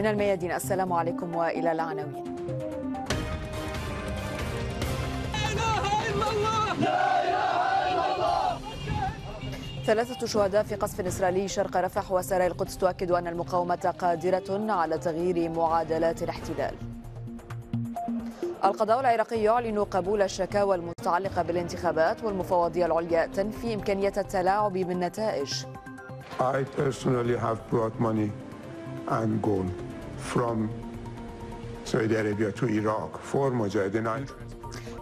من الميادين السلام عليكم والى العناوين لا اله الا الله لا اله الا الله ثلاثة شهداء في قصف إسرائيلي شرق رفح وسرايا القدس تؤكد أن المقاومة قادرة على تغيير معادلات الاحتلال القضاء العراقي يعلن قبول الشكاوى المتعلقة بالانتخابات والمفوضية العليا تنفي إمكانية التلاعب بالنتائج I personally have brought money and gold. from Saudi Arabia to Iraq for Mujahideen.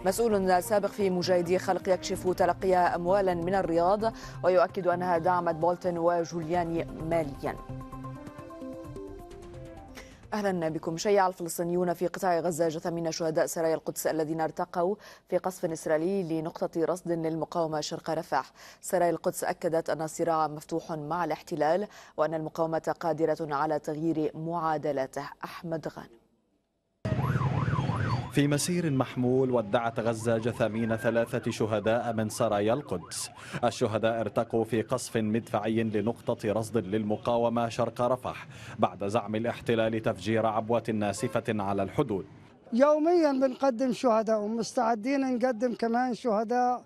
مسؤول سابق في مجاهدي خلق يكشف تلقيها أموالا من الرياض ويؤكد أنها دعمت بولتن وجولياني ماليا اهلا بكم شيع الفلسطينيون في قطاع غزه جثامين شهداء سرايا القدس الذين ارتقوا في قصف اسرائيلي لنقطه رصد للمقاومه شرق رفح سرايا القدس اكدت ان الصراع مفتوح مع الاحتلال وان المقاومه قادره على تغيير معادلته احمد غانم في مسير محمول ودعت غزة جثامين ثلاثة شهداء من سرايا القدس الشهداء ارتقوا في قصف مدفعي لنقطة رصد للمقاومة شرق رفح بعد زعم الاحتلال تفجير عبوة ناسفة على الحدود يوميا بنقدم شهداء ومستعدين نقدم كمان شهداء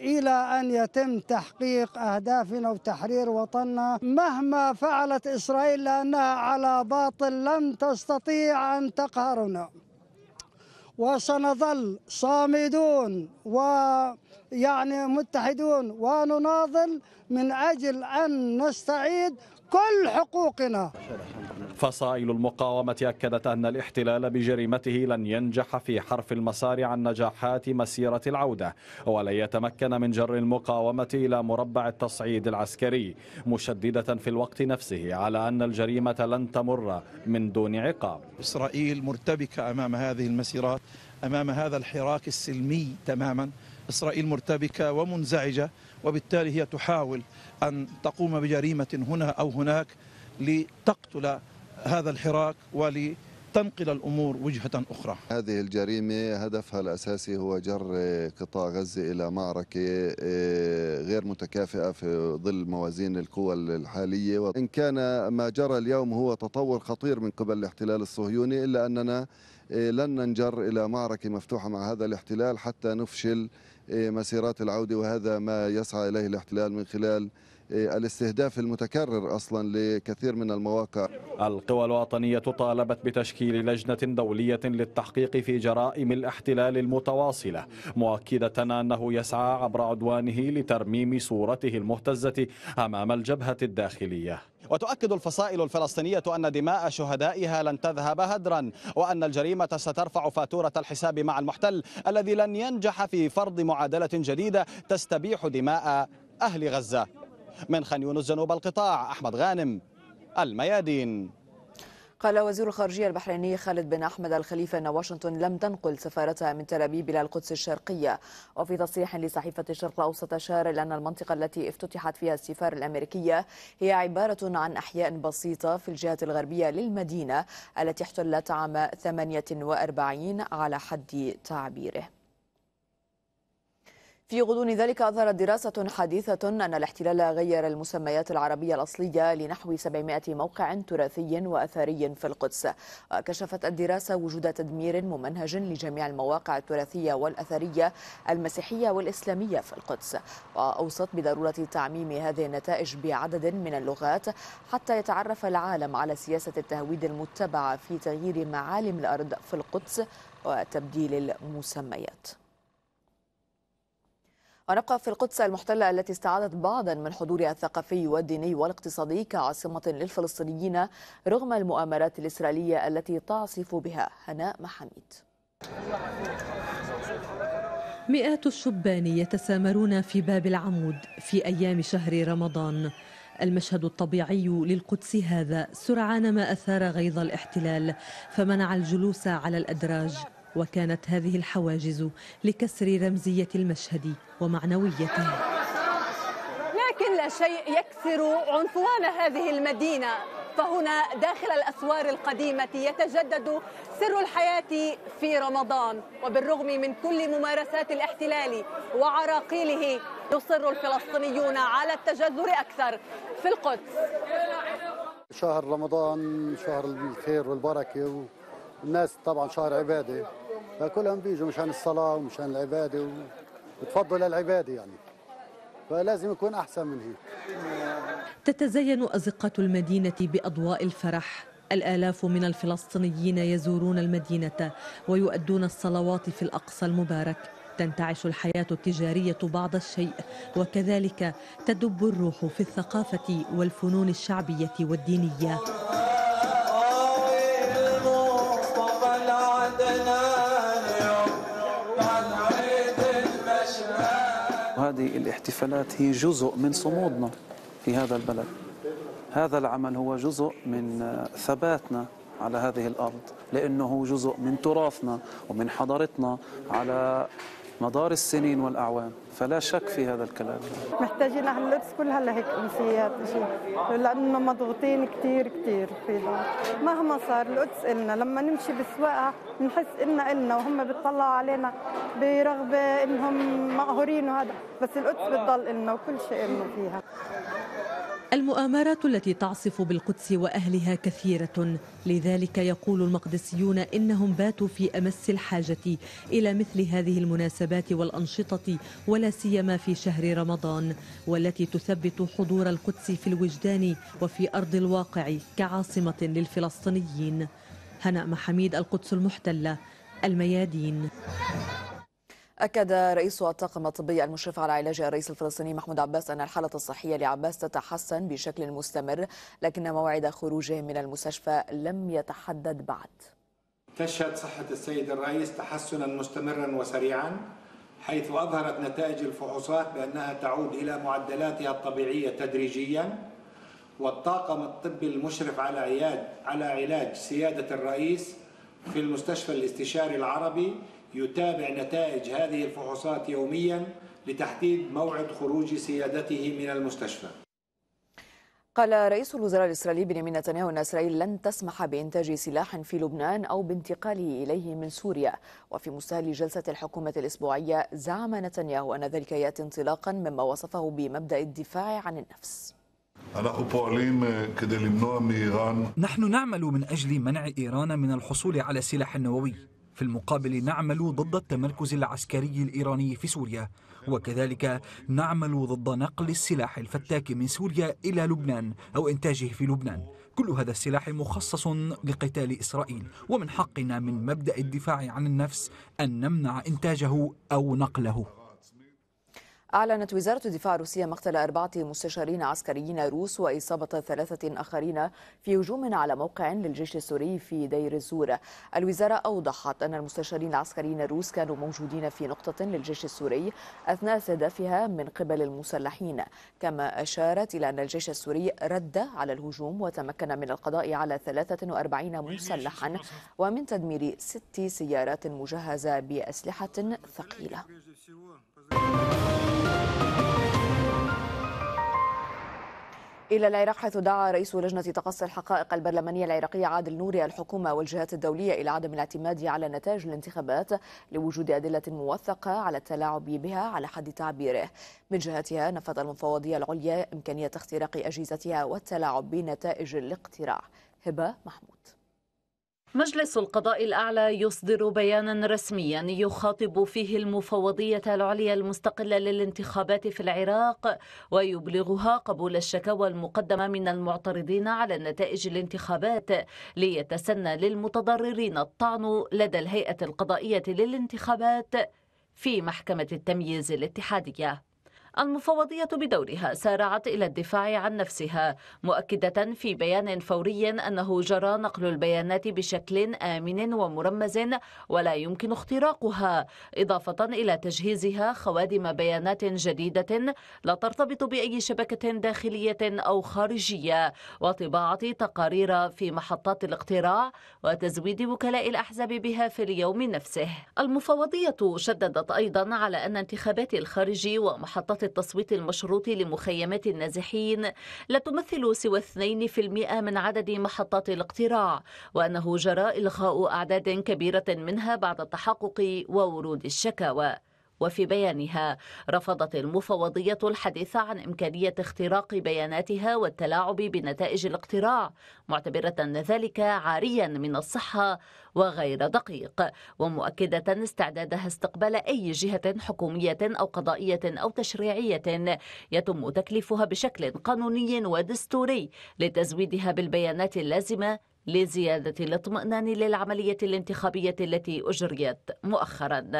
إلى أن يتم تحقيق أهدافنا وتحرير وطننا مهما فعلت إسرائيل لأنها على باطل لن تستطيع أن تقهرنا وسنظل صامدون ويعني متحدون ونناضل من أجل أن نستعيد كل حقوقنا فصائل المقاومة أكدت أن الاحتلال بجريمته لن ينجح في حرف المسار عن نجاحات مسيرة العودة ولن يتمكن من جر المقاومة إلى مربع التصعيد العسكري مشددة في الوقت نفسه على أن الجريمة لن تمر من دون عقاب إسرائيل مرتبكة أمام هذه المسيرات أمام هذا الحراك السلمي تماما إسرائيل مرتبكة ومنزعجة وبالتالي هي تحاول أن تقوم بجريمة هنا أو هناك لتقتل هذا الحراك ولتنقل تنقل الأمور وجهة أخرى هذه الجريمة هدفها الأساسي هو جر قطاع غزة إلى معركة إيه، غير متكافئة في ظل موازين القوى الحالية وإن كان ما جرى اليوم هو تطور خطير من قبل الاحتلال الصهيوني إلا أننا إيه، لن ننجر إلى معركة مفتوحة مع هذا الاحتلال حتى نفشل إيه، مسيرات العودة وهذا ما يسعى إليه الاحتلال من خلال إيه، الاستهداف المتكرر اصلا لكثير من المواقع. القوى الوطنيه طالبت بتشكيل لجنه دوليه للتحقيق في جرائم الاحتلال المتواصله، مؤكده انه يسعى عبر عدوانه لترميم صورته المهتزه امام الجبهه الداخليه. وتؤكد الفصائل الفلسطينية أن دماء شهدائها لن تذهب هدرا وأن الجريمة سترفع فاتورة الحساب مع المحتل الذي لن ينجح في فرض معادلة جديدة تستبيح دماء أهل غزة من خان يونس جنوب القطاع أحمد غانم الميادين قال وزير الخارجية البحريني خالد بن أحمد الخليفة أن واشنطن لم تنقل سفارتها من تل أبيب إلى القدس الشرقية وفي تصريح لصحيفة الشرق الأوسط أشار إلى أن المنطقة التي افتتحت فيها السفارة الأمريكية هي عبارة عن أحياء بسيطة في الجهة الغربية للمدينة التي احتلت عام 48 على حد تعبيره في غضون ذلك أظهرت دراسة حديثة أن الاحتلال غير المسميات العربية الأصلية لنحو 700 موقع تراثي وأثري في القدس وكشفت الدراسة وجود تدمير ممنهج لجميع المواقع التراثية والأثرية المسيحية والإسلامية في القدس وأوصت بضرورة تعميم هذه النتائج بعدد من اللغات حتى يتعرف العالم على سياسة التهويد المتبعة في تغيير معالم الأرض في القدس وتبديل المسميات ونبقى في القدس المحتلة التي استعادت بعضا من حضورها الثقافي والديني والاقتصادي كعاصمة للفلسطينيين رغم المؤامرات الإسرائيلية التي تعصف بها هناء محميد مئات الشبان يتسامرون في باب العمود في أيام شهر رمضان المشهد الطبيعي للقدس هذا سرعان ما أثار غيظ الاحتلال فمنع الجلوس على الأدراج وكانت هذه الحواجز لكسر رمزية المشهد ومعنويته لكن لا شيء يكسر عنفوان هذه المدينة فهنا داخل الأسوار القديمة يتجدد سر الحياة في رمضان وبالرغم من كل ممارسات الاحتلال وعراقيله يصر الفلسطينيون على التجذر أكثر في القدس شهر رمضان شهر الخير والبركة والناس طبعا شهر عبادة فكلهم بيجوا مشان الصلاة ومشان العبادة وتفضل العبادة يعني فلازم يكون أحسن من هيك تتزين أزقة المدينة بأضواء الفرح الآلاف من الفلسطينيين يزورون المدينة ويؤدون الصلوات في الأقصى المبارك تنتعش الحياة التجارية بعض الشيء وكذلك تدب الروح في الثقافة والفنون الشعبية والدينية هذه الاحتفالات هي جزء من صمودنا في هذا البلد هذا العمل هو جزء من ثباتنا على هذه الأرض لأنه جزء من تراثنا ومن حضارتنا على مدار السنين والأعوام فلا شك في هذا الكلام محتاجين على اللبس كلها لهيك أمسيات لأنه مضغوطين كثير كثير في مهما صار القدس إلنا لما نمشي بسواقها بنحس إلنا إلنا وهم بيطلعوا علينا برغبة إنهم مقهورين وهذا بس القدس بتضل إلنا وكل شيء إلنا فيها المؤامرات التي تعصف بالقدس واهلها كثيره لذلك يقول المقدسيون انهم باتوا في امس الحاجه الى مثل هذه المناسبات والانشطه ولا سيما في شهر رمضان والتي تثبت حضور القدس في الوجدان وفي ارض الواقع كعاصمه للفلسطينيين هناء محميد القدس المحتله الميادين أكد رئيس الطاقم الطبي المشرف على علاج الرئيس الفلسطيني محمود عباس أن الحالة الصحية لعباس تتحسن بشكل مستمر لكن موعد خروجه من المستشفى لم يتحدد بعد تشهد صحة السيد الرئيس تحسنا مستمرا وسريعا حيث أظهرت نتائج الفحوصات بأنها تعود إلى معدلاتها الطبيعية تدريجيا والطاقم الطبي المشرف على عياد على علاج سيادة الرئيس في المستشفى الاستشاري العربي يتابع نتائج هذه الفحوصات يوميا لتحديد موعد خروج سيادته من المستشفى قال رئيس الوزراء الإسرائيلي بنيامين نتنياهو أن إسرائيل لن تسمح بإنتاج سلاح في لبنان أو بانتقاله إليه من سوريا وفي مستهل جلسة الحكومة الأسبوعية زعم نتنياهو أن ذلك يأتي انطلاقا مما وصفه بمبدأ الدفاع عن النفس نحن نعمل من أجل منع إيران من الحصول على سلاح نووي في المقابل نعمل ضد التمركز العسكري الإيراني في سوريا وكذلك نعمل ضد نقل السلاح الفتاك من سوريا إلى لبنان أو إنتاجه في لبنان كل هذا السلاح مخصص لقتال إسرائيل ومن حقنا من مبدأ الدفاع عن النفس أن نمنع إنتاجه أو نقله أعلنت وزارة الدفاع الروسية مقتل أربعة مستشارين عسكريين روس وإصابة ثلاثة آخرين في هجوم على موقع للجيش السوري في دير الزور. الوزارة أوضحت أن المستشارين العسكريين الروس كانوا موجودين في نقطة للجيش السوري أثناء استهدافها من قبل المسلحين، كما أشارت إلى أن الجيش السوري رد على الهجوم وتمكن من القضاء على 43 مسلحا ومن تدمير ست سيارات مجهزة بأسلحة ثقيلة. إلى العراق حيث دعا رئيس لجنة تقصي الحقائق البرلمانية العراقية عادل نوري الحكومة والجهات الدولية إلى عدم الاعتماد على نتائج الانتخابات لوجود أدلة موثقة على التلاعب بها على حد تعبيره من جهتها نفت المفوضية العليا إمكانية اختراق أجهزتها والتلاعب بنتائج الاقتراع هبة محمود مجلس القضاء الأعلى يصدر بيانا رسميا يخاطب فيه المفوضية العليا المستقلة للانتخابات في العراق ويبلغها قبول الشكاوى المقدمة من المعترضين على نتائج الانتخابات ليتسنى للمتضررين الطعن لدى الهيئة القضائية للانتخابات في محكمة التمييز الاتحادية المفوضية بدورها سارعت إلى الدفاع عن نفسها مؤكدة في بيان فوري أنه جرى نقل البيانات بشكل آمن ومرمز ولا يمكن اختراقها إضافة إلى تجهيزها خوادم بيانات جديدة لا ترتبط بأي شبكة داخلية أو خارجية وطباعة تقارير في محطات الاقتراع وتزويد وكلاء الأحزاب بها في اليوم نفسه المفوضية شددت أيضا على أن انتخابات الخارجي ومحطات التصويت المشروط لمخيمات النازحين لا تمثل سوى 2% من عدد محطات الاقتراع وأنه جرى إلغاء أعداد كبيرة منها بعد التحقق وورود الشكاوى وفي بيانها رفضت المفوضية الحديث عن إمكانية اختراق بياناتها والتلاعب بنتائج الاقتراع معتبرة ذلك عاريا من الصحة وغير دقيق ومؤكدة استعدادها استقبال أي جهة حكومية أو قضائية أو تشريعية يتم تكليفها بشكل قانوني ودستوري لتزويدها بالبيانات اللازمة لزيادة الاطمئنان للعملية الانتخابية التي أجريت مؤخرا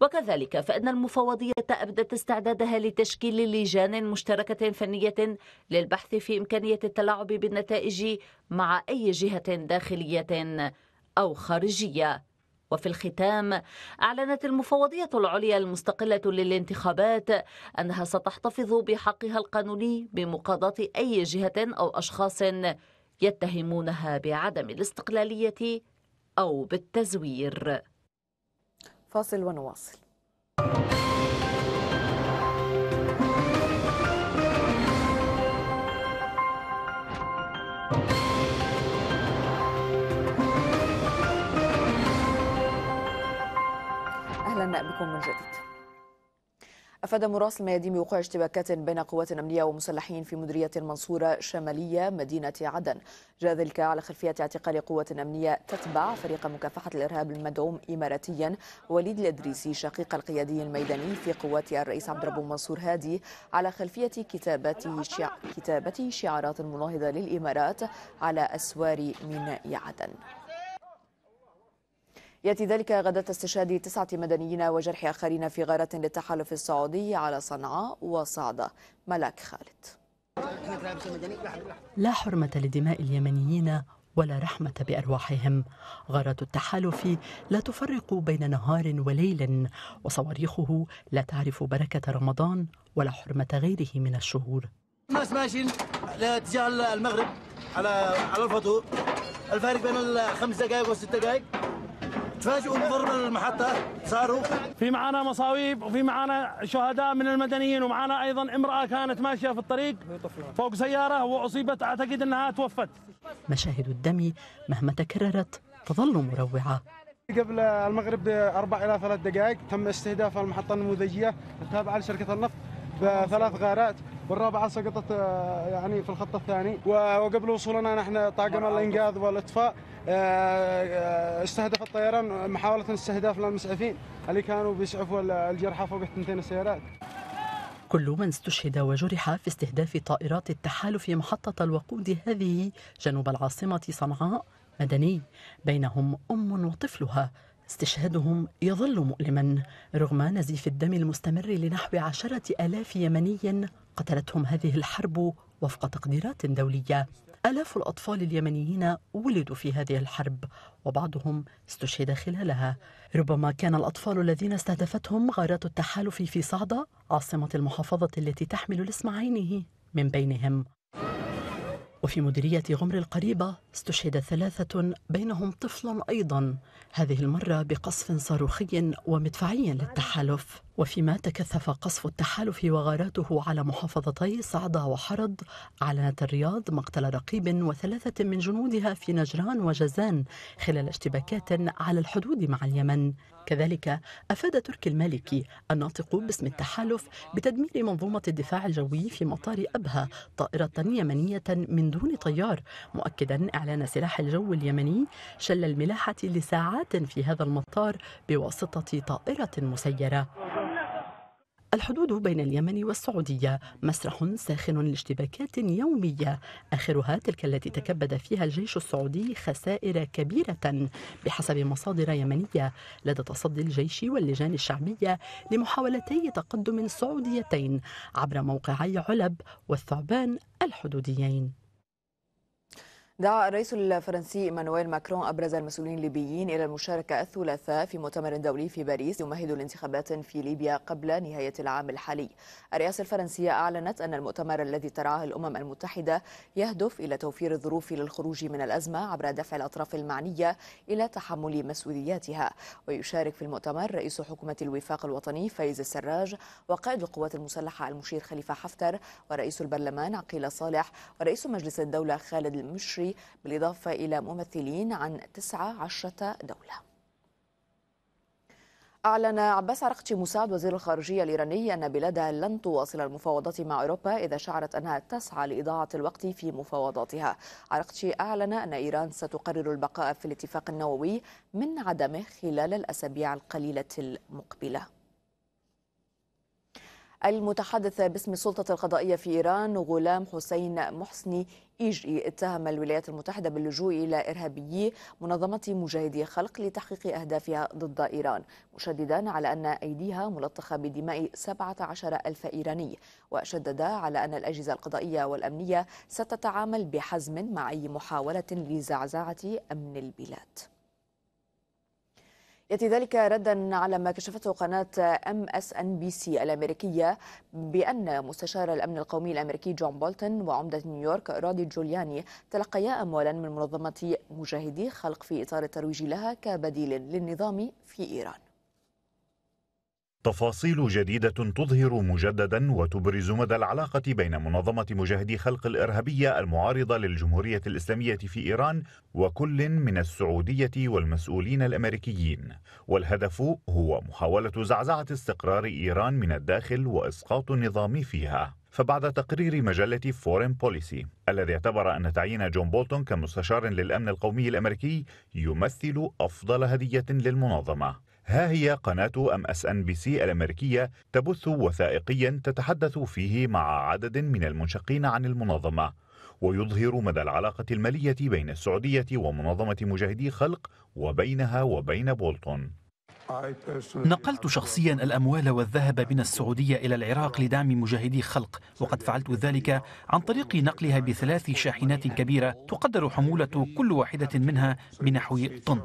وكذلك فإن المفوضية أبدت استعدادها لتشكيل لجان مشتركة فنية للبحث في إمكانية التلاعب بالنتائج مع أي جهة داخلية أو خارجية وفي الختام أعلنت المفوضية العليا المستقلة للانتخابات أنها ستحتفظ بحقها القانوني بمقاضاة أي جهة أو أشخاص يتهمونها بعدم الاستقلالية أو بالتزوير فاصل ونواصل اهلا بكم من جديد أفاد مراسل ميادين بوقوع اشتباكات بين قوات أمنية ومسلحين في مديرية المنصورة شمالية مدينة عدن جاء ذلك على خلفية اعتقال قوة أمنية تتبع فريق مكافحة الإرهاب المدعوم إماراتيا وليد الإدريسي شقيق القيادي الميداني في قوات الرئيس عبد الرب منصور هادي على خلفية كتابته شع... كتابته شعارات مناهضة للإمارات على أسوار ميناء عدن يأتي ذلك غدا استشهاد تسعة مدنيين وجرح آخرين في غارة للتحالف السعودي على صنعاء وصعدة ملاك خالد لا حرمة لدماء اليمنيين ولا رحمة بأرواحهم غارة التحالف لا تفرق بين نهار وليل وصواريخه لا تعرف بركة رمضان ولا حرمة غيره من الشهور الناس ماشيين لاتجاه المغرب على على الفطور الفارق بين الخمس دقائق والست دقائق تفاجئوا بضرب المحطة صاروا في معانا مصاويب وفي معانا شهداء من المدنيين ومعانا أيضا امرأة كانت ماشية في الطريق فوق سيارة وأصيبت أعتقد أنها توفت مشاهد الدم مهما تكررت تظل مروعة قبل المغرب بأربع إلى ثلاث دقائق تم استهداف المحطة النموذجية التابعة لشركة النفط بثلاث غارات والرابعه سقطت آه، يعني في الخط الثاني وقبل وصولنا نحن طاقم الانقاذ والاطفاء آه، آه، استهدف الطيران محاوله استهداف للمسعفين اللي كانوا بيسعفوا الجرحى فوق الثنتين السيارات كل من استشهد وجرح في استهداف طائرات التحالف محطة الوقود هذه جنوب العاصمة صنعاء مدني بينهم أم وطفلها استشهادهم يظل مؤلما رغم نزيف الدم المستمر لنحو عشرة ألاف يمني قتلتهم هذه الحرب وفق تقديرات دولية آلاف الأطفال اليمنيين ولدوا في هذه الحرب وبعضهم استشهد خلالها ربما كان الأطفال الذين استهدفتهم غارات التحالف في صعدة عاصمة المحافظة التي تحمل الاسم عينه من بينهم وفي مديرية غمر القريبة استشهد ثلاثة بينهم طفل أيضا هذه المرة بقصف صاروخي ومدفعي للتحالف وفيما تكثف قصف التحالف وغاراته على محافظتي صعدة وحرض أعلنت الرياض مقتل رقيب وثلاثة من جنودها في نجران وجازان خلال اشتباكات على الحدود مع اليمن كذلك أفاد تركي المالكي الناطق باسم التحالف بتدمير منظومة الدفاع الجوي في مطار أبها طائرة يمنية من دون طيار مؤكدا إعلان سلاح الجو اليمني شل الملاحة لساعات في هذا المطار بواسطة طائرة مسيرة الحدود بين اليمن والسعودية مسرح ساخن لاشتباكات يومية آخرها تلك التي تكبد فيها الجيش السعودي خسائر كبيرة بحسب مصادر يمنية لدى تصدي الجيش واللجان الشعبية لمحاولتي تقدم سعوديتين عبر موقعي علب والثعبان الحدوديين دعا الرئيس الفرنسي ايمانويل ماكرون أبرز المسؤولين الليبيين إلى المشاركة الثلاثاء في مؤتمر دولي في باريس يمهد لانتخابات في ليبيا قبل نهاية العام الحالي الرئاسة الفرنسية أعلنت أن المؤتمر الذي ترعاه الأمم المتحدة يهدف إلى توفير الظروف للخروج من الأزمة عبر دفع الأطراف المعنية إلى تحمل مسؤولياتها ويشارك في المؤتمر رئيس حكومة الوفاق الوطني فايز السراج وقائد القوات المسلحة المشير خليفة حفتر ورئيس البرلمان عقيل صالح ورئيس مجلس الدولة خالد المشري المصري بالإضافة إلى ممثلين عن 19 دولة أعلن عباس عرقتي مساعد وزير الخارجية الإيراني أن بلاده لن تواصل المفاوضات مع أوروبا إذا شعرت أنها تسعى لإضاعة الوقت في مفاوضاتها عرقتي أعلن أن إيران ستقرر البقاء في الاتفاق النووي من عدمه خلال الأسابيع القليلة المقبلة المتحدث باسم السلطة القضائية في إيران غلام حسين محسني إيجي اتهم الولايات المتحدة باللجوء إلى إرهابيي منظمة مجاهدي خلق لتحقيق أهدافها ضد إيران مشددا على أن أيديها ملطخة بدماء 17 ألف إيراني وشدد على أن الأجهزة القضائية والأمنية ستتعامل بحزم مع أي محاولة لزعزعة أمن البلاد ياتي ذلك ردا على ما كشفته قناه ام اس ان بي سي الامريكيه بان مستشار الامن القومي الامريكي جون بولتون وعمده نيويورك رادي جولياني تلقيا اموالا من منظمه مجاهدي خلق في اطار الترويج لها كبديل للنظام في ايران تفاصيل جديدة تظهر مجددا وتبرز مدى العلاقة بين منظمة مجاهدي خلق الإرهابية المعارضة للجمهورية الإسلامية في إيران وكل من السعودية والمسؤولين الأمريكيين والهدف هو محاولة زعزعة استقرار إيران من الداخل وإسقاط النظام فيها فبعد تقرير مجلة فورين بوليسي الذي اعتبر أن تعيين جون بولتون كمستشار للأمن القومي الأمريكي يمثل أفضل هدية للمنظمة ها هي قناة ام اس ان بي سي الامريكية تبث وثائقيا تتحدث فيه مع عدد من المنشقين عن المنظمة ويظهر مدى العلاقة المالية بين السعودية ومنظمة مجاهدي خلق وبينها وبين بولتون نقلت شخصيا الأموال والذهب من السعودية إلى العراق لدعم مجاهدي خلق وقد فعلت ذلك عن طريق نقلها بثلاث شاحنات كبيرة تقدر حمولة كل واحدة منها بنحو طن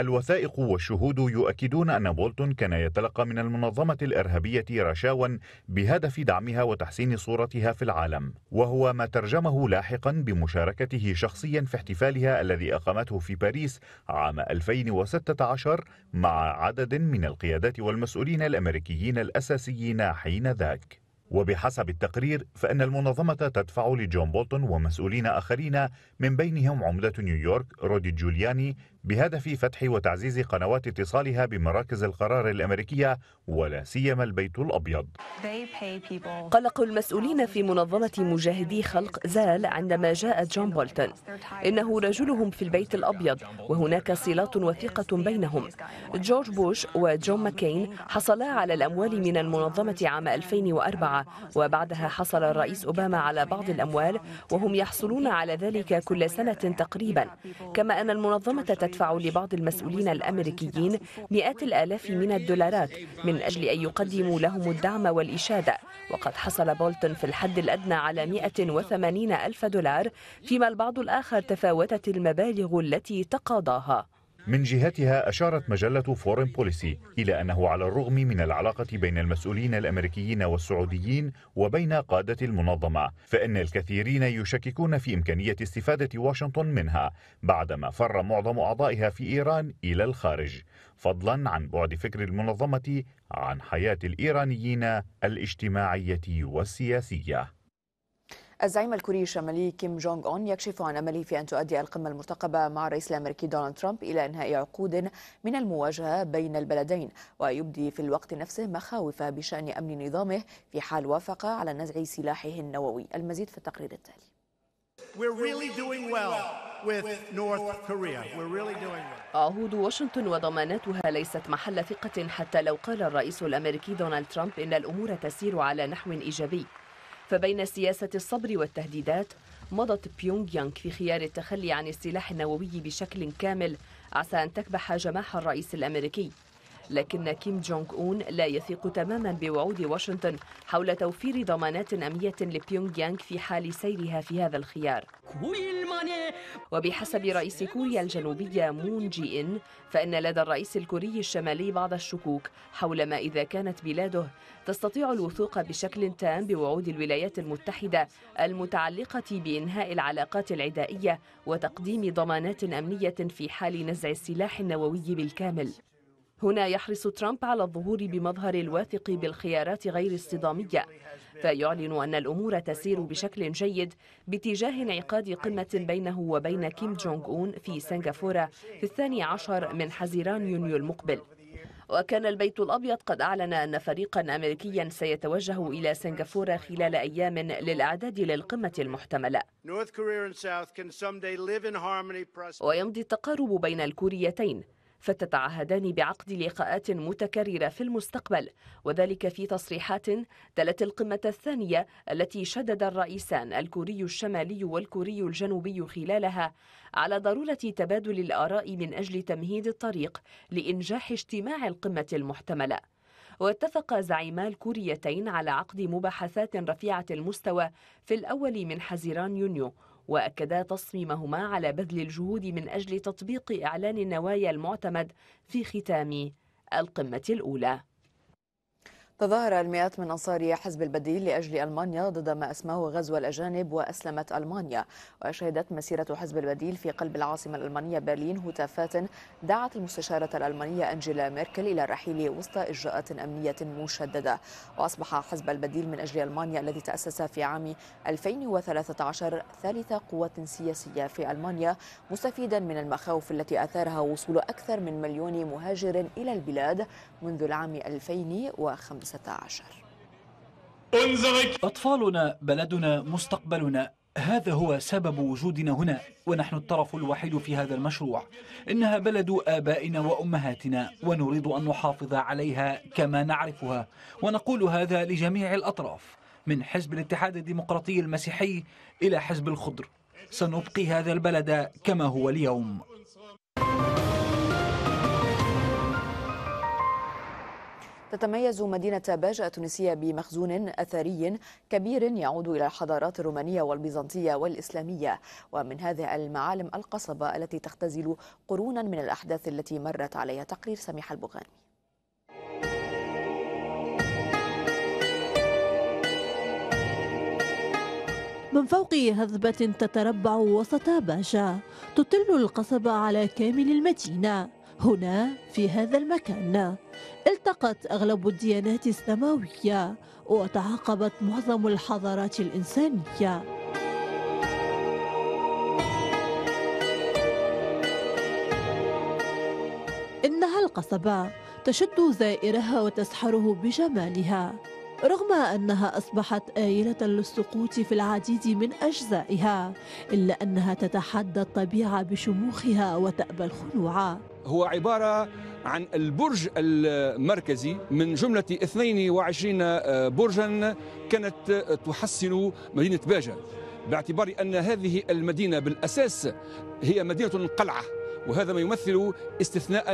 الوثائق والشهود يؤكدون أن بولتون كان يتلقى من المنظمة الإرهابية رشاوا بهدف دعمها وتحسين صورتها في العالم وهو ما ترجمه لاحقا بمشاركته شخصيا في احتفالها الذي أقامته في باريس عام 2016 مع عدد من القيادات والمسؤولين الأمريكيين الأساسيين حين ذاك وبحسب التقرير فإن المنظمة تدفع لجون بولتون ومسؤولين آخرين من بينهم عمدة نيويورك رودي جولياني بهدف فتح وتعزيز قنوات اتصالها بمراكز القرار الامريكيه ولا سيما البيت الابيض. قلق المسؤولين في منظمه مجاهدي خلق زال عندما جاء جون بولتون. انه رجلهم في البيت الابيض وهناك صلات وثيقه بينهم. جورج بوش وجون ماكين حصلا على الاموال من المنظمه عام 2004 وبعدها حصل الرئيس اوباما على بعض الاموال وهم يحصلون على ذلك كل سنه تقريبا. كما ان المنظمه تدفع لبعض المسؤولين الأمريكيين مئات الآلاف من الدولارات من أجل أن يقدموا لهم الدعم والإشادة وقد حصل بولتون في الحد الأدنى على 180 ألف دولار فيما البعض الآخر تفاوتت المبالغ التي تقاضاها من جهتها أشارت مجلة فورين بوليسي إلى أنه على الرغم من العلاقة بين المسؤولين الأمريكيين والسعوديين وبين قادة المنظمة فإن الكثيرين يشككون في إمكانية استفادة واشنطن منها بعدما فر معظم أعضائها في إيران إلى الخارج فضلا عن بعد فكر المنظمة عن حياة الإيرانيين الاجتماعية والسياسية الزعيم الكوري الشمالي كيم جونغ أون يكشف عن أمله في أن تؤدي القمة المرتقبة مع الرئيس الأمريكي دونالد ترامب إلى إنهاء عقود من المواجهة بين البلدين ويبدي في الوقت نفسه مخاوف بشأن أمن نظامه في حال وافق على نزع سلاحه النووي المزيد في التقرير التالي عهود واشنطن وضماناتها ليست محل ثقة حتى لو قال الرئيس الأمريكي دونالد ترامب إن الأمور تسير على نحو إيجابي فبين سياسة الصبر والتهديدات مضت بيونغ يانغ في خيار التخلي عن السلاح النووي بشكل كامل عسى أن تكبح جماح الرئيس الأمريكي لكن كيم جونغ أون لا يثق تماما بوعود واشنطن حول توفير ضمانات أمنية لبيونغ يانغ في حال سيرها في هذا الخيار وبحسب رئيس كوريا الجنوبية مون جي إن فإن لدى الرئيس الكوري الشمالي بعض الشكوك حول ما إذا كانت بلاده تستطيع الوثوق بشكل تام بوعود الولايات المتحدة المتعلقة بإنهاء العلاقات العدائية وتقديم ضمانات أمنية في حال نزع السلاح النووي بالكامل هنا يحرص ترامب على الظهور بمظهر الواثق بالخيارات غير الصدامية فيعلن أن الأمور تسير بشكل جيد باتجاه انعقاد قمة بينه وبين كيم جونغ أون في سنغافورة في الثاني عشر من حزيران يونيو المقبل وكان البيت الأبيض قد أعلن أن فريقا أمريكيا سيتوجه إلى سنغافورة خلال أيام للإعداد للقمة المحتملة ويمضي التقارب بين الكوريتين فتتعهدان بعقد لقاءات متكررة في المستقبل وذلك في تصريحات تلت القمة الثانية التي شدد الرئيسان الكوري الشمالي والكوري الجنوبي خلالها على ضرورة تبادل الآراء من أجل تمهيد الطريق لإنجاح اجتماع القمة المحتملة واتفق زعيما الكوريتين على عقد مباحثات رفيعة المستوى في الأول من حزيران يونيو وأكدا تصميمهما على بذل الجهود من أجل تطبيق إعلان النوايا المعتمد في ختام القمة الأولى تظاهر المئات من أنصار حزب البديل لأجل ألمانيا ضد ما أسماه غزو الأجانب وأسلمت ألمانيا وشهدت مسيرة حزب البديل في قلب العاصمة الألمانية برلين هتافات دعت المستشارة الألمانية أنجيلا ميركل إلى الرحيل وسط إجراءات أمنية مشددة وأصبح حزب البديل من أجل ألمانيا الذي تأسس في عام 2013 ثالث قوة سياسية في ألمانيا مستفيدا من المخاوف التي أثارها وصول أكثر من مليون مهاجر إلى البلاد منذ العام 2005 2019 أطفالنا بلدنا مستقبلنا هذا هو سبب وجودنا هنا ونحن الطرف الوحيد في هذا المشروع إنها بلد آبائنا وأمهاتنا ونريد أن نحافظ عليها كما نعرفها ونقول هذا لجميع الأطراف من حزب الاتحاد الديمقراطي المسيحي إلى حزب الخضر سنبقي هذا البلد كما هو اليوم تتميز مدينة باجة التونسية بمخزون أثري كبير يعود إلى الحضارات الرومانية والبيزنطية والإسلامية ومن هذه المعالم القصبة التي تختزل قرونا من الأحداث التي مرت عليها تقرير سميح البغاني من فوق هضبة تتربع وسط باجة تطل القصبة على كامل المدينة هنا في هذا المكان التقت أغلب الديانات السماوية وتعاقبت معظم الحضارات الإنسانية إنها القصبة تشد زائرها وتسحره بجمالها رغم أنها أصبحت آيلة للسقوط في العديد من أجزائها إلا أنها تتحدى الطبيعة بشموخها وتأبى الخنوع هو عبارة عن البرج المركزي من جملة 22 آه، برجا كانت تحسن مدينة باجة باعتبار أن هذه المدينة بالأساس هي مدينة قلعة وهذا ما يمثل استثناء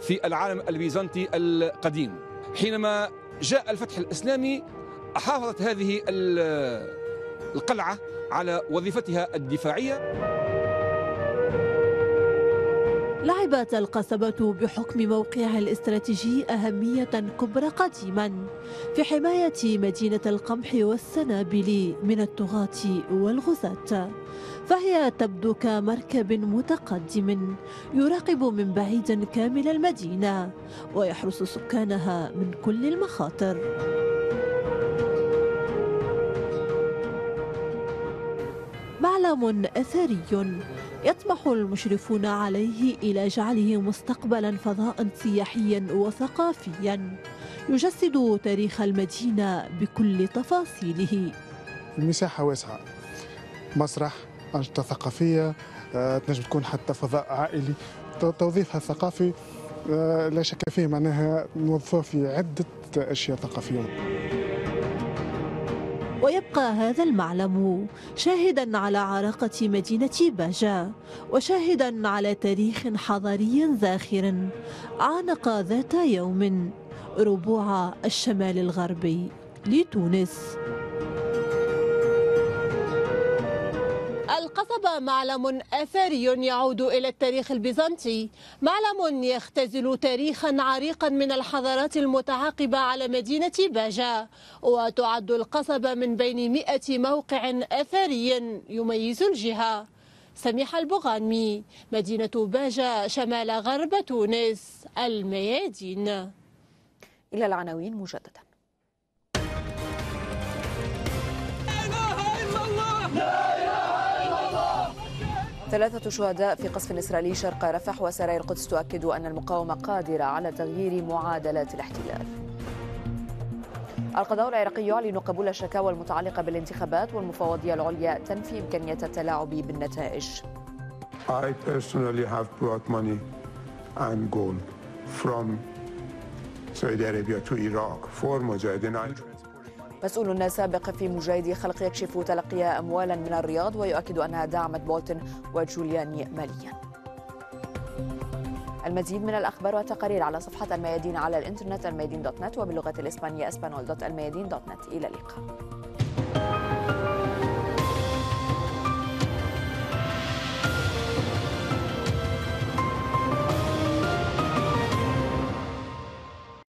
في العالم البيزنطي القديم حينما جاء الفتح الإسلامي حافظت هذه القلعة على وظيفتها الدفاعية لعبت القصبة بحكم موقعها الاستراتيجي أهمية كبرى قديما في حماية مدينة القمح والسنابل من الطغاة والغزاة فهي تبدو كمركب متقدم يراقب من بعيد كامل المدينة ويحرس سكانها من كل المخاطر عالم أثري يطمح المشرفون عليه إلى جعله مستقبلا فضاء سياحيا وثقافيا يجسد تاريخ المدينة بكل تفاصيله المساحة واسعة مسرح أنشطة ثقافية آه، تنجم تكون حتى فضاء عائلي توظيفها الثقافي آه، لا شك فيه معناها نوظفوه في عدة أشياء ثقافية ويبقى هذا المعلم شاهدا على عراقة مدينة باجا وشاهدا على تاريخ حضاري ذاخر عانق ذات يوم ربوع الشمال الغربي لتونس القصبة معلم أثري يعود إلى التاريخ البيزنطي معلم يختزل تاريخا عريقا من الحضارات المتعاقبة على مدينة باجا وتعد القصبة من بين مئة موقع أثري يميز الجهة سميحة البغانمي مدينة باجا شمال غرب تونس الميادين إلى العناوين مجددا لا إله إلا الله ثلاثة شهداء في قصف إسرائيلي شرق رفح وسرايا القدس تؤكد أن المقاومة قادرة على تغيير معادلات الاحتلال القضاء العراقي يعلن قبول الشكاوى المتعلقة بالانتخابات والمفوضية العليا تنفي إمكانية التلاعب بالنتائج I personally have brought money and gold from Saudi Arabia to Iraq for Mujahideen. مسؤول سابق في مجاهدي خلق يكشف تلقي أموالا من الرياض ويؤكد أنها دعمت بولتن وجولياني ماليا المزيد من الأخبار والتقارير على صفحة الميادين على الإنترنت الميادين دوت نت وباللغة الإسبانية اسبانول دوت الميادين دوت نت إلى اللقاء